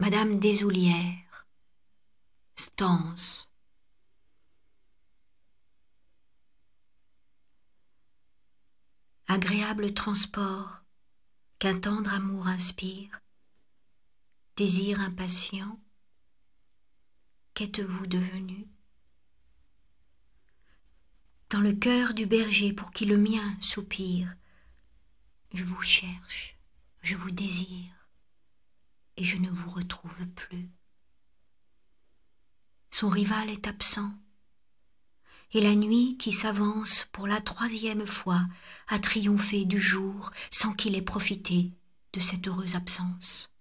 Madame Desoulières, Stance. Agréable transport qu'un tendre amour inspire, désir impatient, qu'êtes-vous devenu Dans le cœur du berger pour qui le mien soupire, je vous cherche, je vous désire et je ne vous retrouve plus. Son rival est absent, et la nuit qui s'avance pour la troisième fois a triomphé du jour sans qu'il ait profité de cette heureuse absence.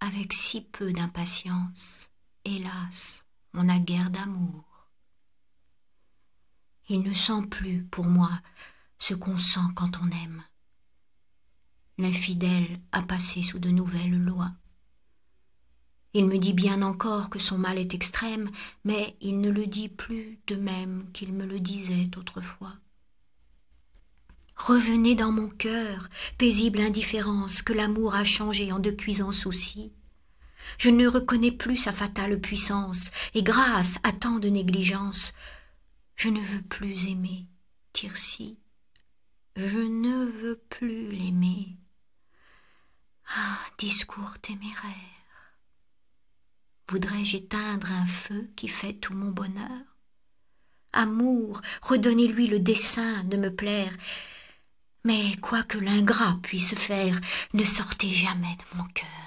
Avec si peu d'impatience, hélas, on a guère d'amour. Il ne sent plus pour moi ce qu'on sent quand on aime l'infidèle a passé sous de nouvelles lois. Il me dit bien encore que son mal est extrême, mais il ne le dit plus de même qu'il me le disait autrefois. Revenez dans mon cœur, paisible indifférence que l'amour a changé en de cuisants soucis. Je ne reconnais plus sa fatale puissance, et grâce à tant de négligence, je ne veux plus aimer, Tirsi, Je ne veux plus l'aimer discours téméraire Voudrais-je éteindre un feu qui fait tout mon bonheur Amour, redonnez-lui le dessein de me plaire. Mais quoi que l'ingrat puisse faire, ne sortez jamais de mon cœur.